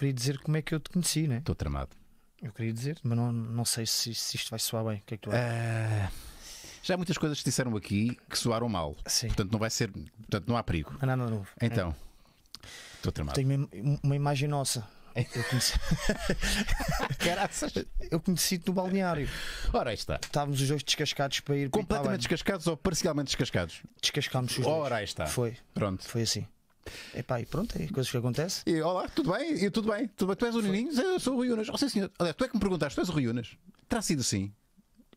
queria dizer como é que eu te conheci, né? Estou tramado. Eu queria dizer, mas não, não sei se, se isto vai soar bem. O que é que tu achas? Uh... Já há muitas coisas que disseram aqui que soaram mal. Sim. Portanto, não vai ser. Portanto, não há perigo. Não há nada novo. Então. Estou é. tramado. Tenho uma imagem nossa. Eu conheci. Eu conheci-te no balneário. Ora, aí está. Estávamos os dois descascados para ir. Completamente para descascados ou parcialmente descascados? Descascámos os dois. Ora, aí está. Foi. Pronto. Foi assim. Epá, e pronto, é coisas que acontecem. E, olá, tudo bem? E, tudo bem? Tudo bem? Tu és o Nininho? Eu sou o Rui Unas. Oh, sim, senhor. tu é que me perguntaste, tu és o Rui Unas? Terá sido sim.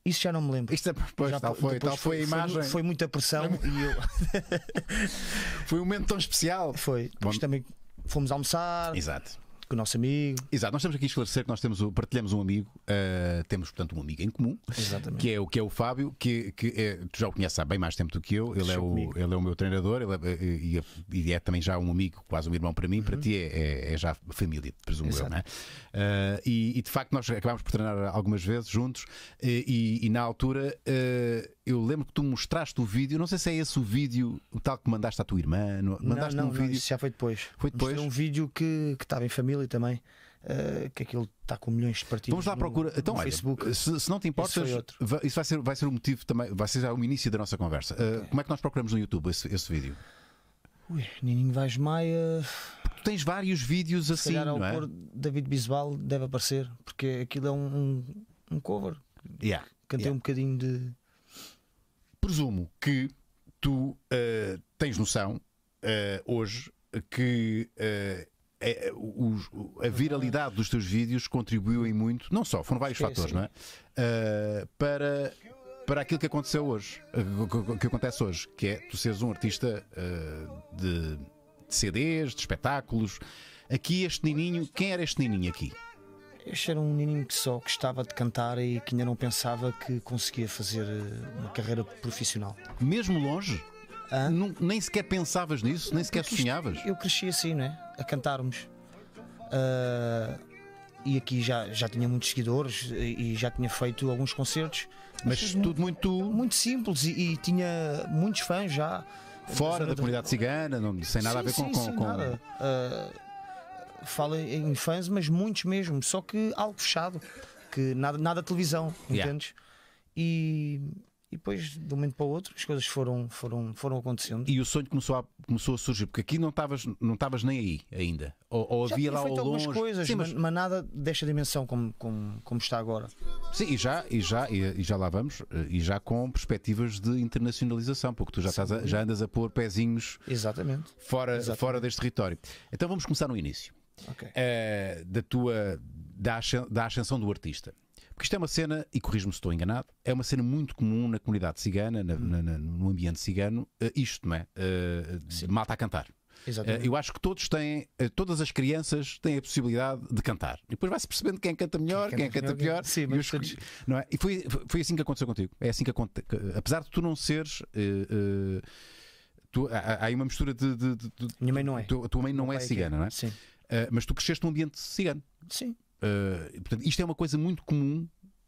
Isso já não me lembro. Isto, é, pois, já, tal foi, tal foi, foi a imagem. Foi, foi muita pressão foi, e eu. foi um momento tão especial. Foi. Depois Bom. também fomos almoçar. Exato com o nosso amigo. Exato, nós temos aqui a esclarecer que nós temos, partilhamos um amigo, uh, temos, portanto, um amigo em comum, Exatamente. que é o que é o Fábio, que, que é, tu já o conheces há bem mais tempo do que eu, ele, é o, ele é o meu treinador ele é, eh, e, é também já um amigo, quase um irmão para mim, uhum. para ti é, é, é, já família, presumo Exato. eu, não é? Uh, e, e, de facto nós acabámos por treinar algumas vezes juntos e, e na altura uh, eu lembro que tu mostraste o vídeo, não sei se é esse o vídeo tal que mandaste à tua irmã, mandaste não, não, um vídeo. Não, isso já foi depois. Foi depois. Mostrei um vídeo que, que estava em família família também. Uh, que aquilo está com milhões de partidos. Vamos lá à procura. então, olha, Facebook. Se, se, não te importas, isso, vai, ser, vai ser o um motivo também, vai ser já o início da nossa conversa. Uh, okay. Como é que nós procuramos no YouTube esse, esse vídeo? Ui, Nininho Vais Maia. Porque tu tens vários vídeos assim. Se ao é? pôr David Bisbal deve aparecer, porque aquilo é um, um, um cover. Yeah. Cantei yeah. um bocadinho de. Presumo que tu uh, tens noção hoje que a, é, é, a viralidade dos teus vídeos contribuiu em muito, não só, foram vários sim, fatores, sim. não é? Uh, para para aquilo que aconteceu hoje, que acontece hoje, que é tu seres um artista uh, de, de, CDs, de espetáculos. Aqui este nininho, quem era este nininho aqui? Este era um nininho que só gostava de cantar e que ainda não pensava que conseguia fazer ah, uma carreira profissional. Mesmo longe? Não, nem sequer pensavas nisso, nem sequer sonhavas. Isto, eu cresci assim, não é? A cantarmos. Uh, e aqui já, já tinha muitos seguidores e, e já tinha feito alguns concertos. Mas, mas tudo muito. Muito simples e, e, tinha muitos fãs já. Fora da, comunidade cigana, não, sem nada sim, a ver sim, com. com, com... Nada. Uh, fala em fãs, mas muitos mesmo, só que algo fechado, que nada, nada televisão, yeah. entendes? E e depois, de um momento para o outro, as coisas foram, foram, foram acontecendo. E o sonho começou a, começou a surgir, porque aqui não estavas não nem aí ainda. Ou, ou havia lá ao longe. coisas, Sim, mas... mas... nada desta dimensão como, como, como está agora. Sim, e já, e, já, e, já lá vamos, eh, e já com perspectivas de internacionalização, porque tu já, estás a, já andas a pôr pezinhos Exatamente. Fora, Exatamente. fora deste território. Então vamos começar no início. Okay. Uh, da tua da, ascensão do artista isto é uma cena, e corrijo-me se estou enganado, é uma cena muito comum na comunidade cigana, na, na, na, no ambiente cigano, eh, isto, não é? Uh, a cantar. Exatamente. Eh, eu acho que todos têm, todas as crianças têm a possibilidade de cantar. E depois vai-se percebendo quem canta melhor, quem, quem canta, canta melhor, pior. Sim, mas e, os, não é? e foi, foi assim que aconteceu contigo. É assim que aconteceu. Apesar de tu não seres. Uh, uh, tu, há, aí uma mistura de. de, de, Minha mãe não é. Tu, a tua mãe não, não é, é cigana, é. não é? Sim. Uh, mas tu cresceste num ambiente cigano. Sim. Eh, portanto, isto é uma coisa muito comum.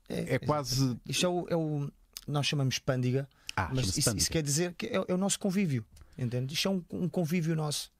É, é quase. Isto é o, é o, Nós chamamos pândiga. Ah, mas isso, isso, quer dizer que é, é, o nosso convívio. Entende? Isto é um, um convívio nosso.